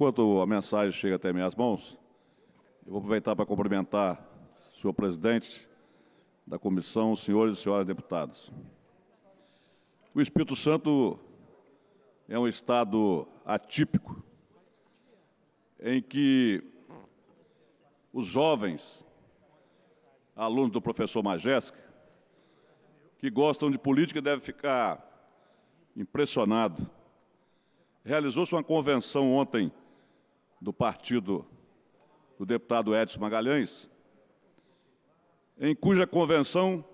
Enquanto a mensagem chega até minhas mãos, eu vou aproveitar para cumprimentar o senhor presidente da comissão, senhores e senhoras deputados. O Espírito Santo é um estado atípico em que os jovens, alunos do professor Majesca, que gostam de política devem ficar impressionados. Realizou-se uma convenção ontem do partido do deputado Edson Magalhães, em cuja convenção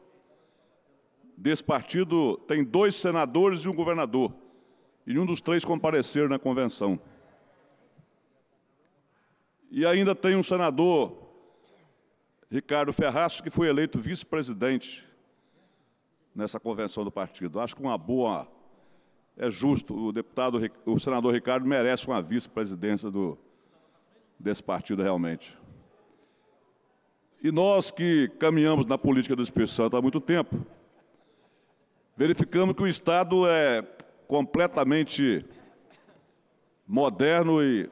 desse partido tem dois senadores e um governador, e um dos três compareceram na convenção. E ainda tem um senador, Ricardo Ferraz, que foi eleito vice-presidente nessa convenção do partido. Acho que uma boa é justo. O deputado, o senador Ricardo merece uma vice-presidência do, desse partido realmente. E nós que caminhamos na política do Espírito Santo há muito tempo, verificamos que o Estado é completamente moderno e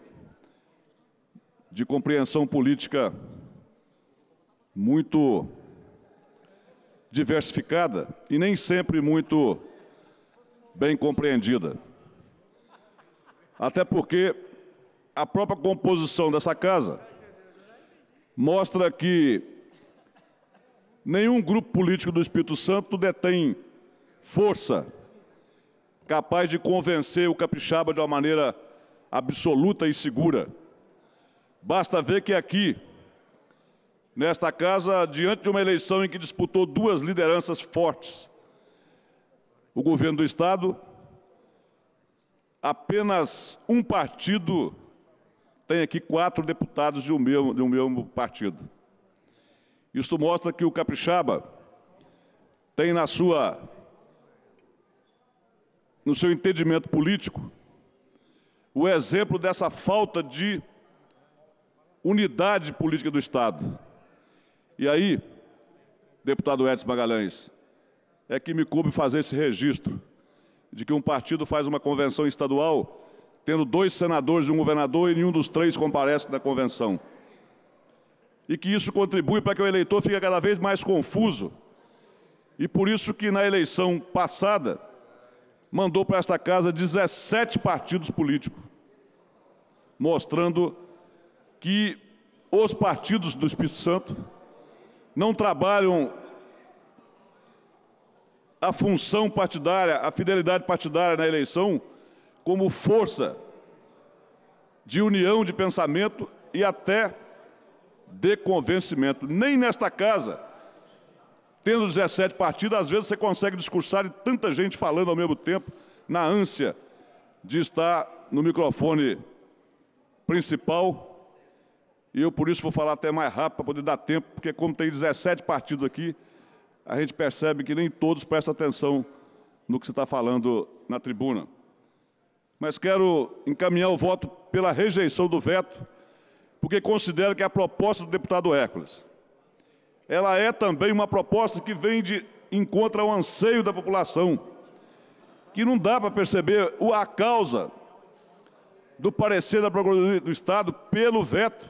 de compreensão política muito diversificada e nem sempre muito bem compreendida. Até porque a própria composição dessa casa mostra que nenhum grupo político do Espírito Santo detém força capaz de convencer o capixaba de uma maneira absoluta e segura. Basta ver que aqui, nesta casa, diante de uma eleição em que disputou duas lideranças fortes, o governo do Estado, apenas um partido tem aqui quatro deputados de um mesmo, de um mesmo partido. Isso mostra que o capixaba tem na sua no seu entendimento político o exemplo dessa falta de unidade política do Estado. E aí, deputado Edson Magalhães, é que me coube fazer esse registro de que um partido faz uma convenção estadual tendo dois senadores e um governador, e nenhum dos três comparece na convenção. E que isso contribui para que o eleitor fique cada vez mais confuso. E por isso que na eleição passada mandou para esta casa 17 partidos políticos, mostrando que os partidos do Espírito Santo não trabalham a função partidária, a fidelidade partidária na eleição, como força de união de pensamento e até de convencimento. Nem nesta casa, tendo 17 partidos, às vezes você consegue discursar e tanta gente falando ao mesmo tempo, na ânsia de estar no microfone principal. E eu, por isso, vou falar até mais rápido para poder dar tempo, porque, como tem 17 partidos aqui, a gente percebe que nem todos prestam atenção no que você está falando na tribuna mas quero encaminhar o voto pela rejeição do veto, porque considero que a proposta do deputado Hércules, ela é também uma proposta que vem de encontro ao anseio da população, que não dá para perceber a causa do parecer da Procuradoria do Estado pelo veto.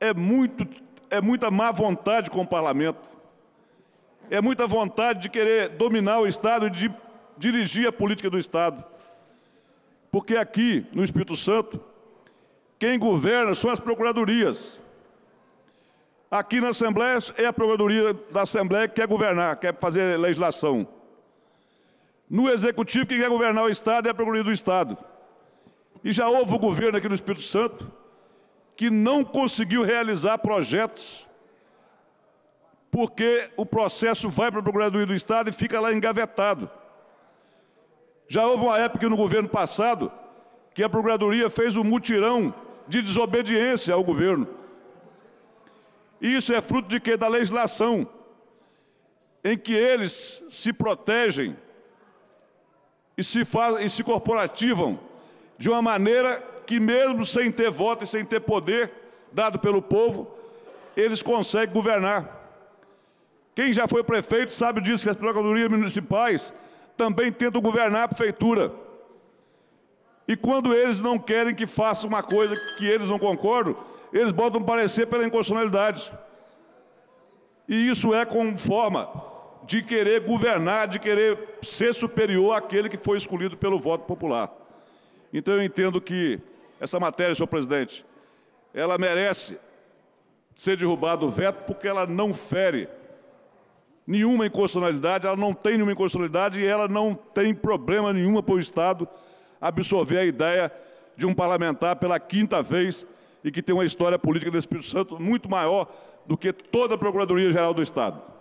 É, muito, é muita má vontade com o parlamento, é muita vontade de querer dominar o Estado, de dirigir a política do Estado. Porque aqui, no Espírito Santo, quem governa são as procuradorias. Aqui na Assembleia é a Procuradoria da Assembleia que quer governar, quer fazer legislação. No Executivo, quem quer governar o Estado é a Procuradoria do Estado. E já houve o um governo aqui no Espírito Santo que não conseguiu realizar projetos porque o processo vai para a Procuradoria do Estado e fica lá engavetado. Já houve uma época no governo passado que a Procuradoria fez um mutirão de desobediência ao governo. Isso é fruto de quê? Da legislação, em que eles se protegem e se, e se corporativam de uma maneira que, mesmo sem ter voto e sem ter poder dado pelo povo, eles conseguem governar. Quem já foi prefeito sabe disso, que as procuradorias municipais também tentam governar a prefeitura. E quando eles não querem que faça uma coisa que eles não concordam, eles botam parecer pela inconstitucionalidade. E isso é como forma de querer governar, de querer ser superior àquele que foi escolhido pelo voto popular. Então eu entendo que essa matéria, senhor presidente, ela merece ser derrubado o veto porque ela não fere nenhuma inconstitucionalidade, ela não tem nenhuma inconstitucionalidade e ela não tem problema nenhuma para o Estado absorver a ideia de um parlamentar pela quinta vez e que tem uma história política do Espírito Santo muito maior do que toda a Procuradoria-Geral do Estado.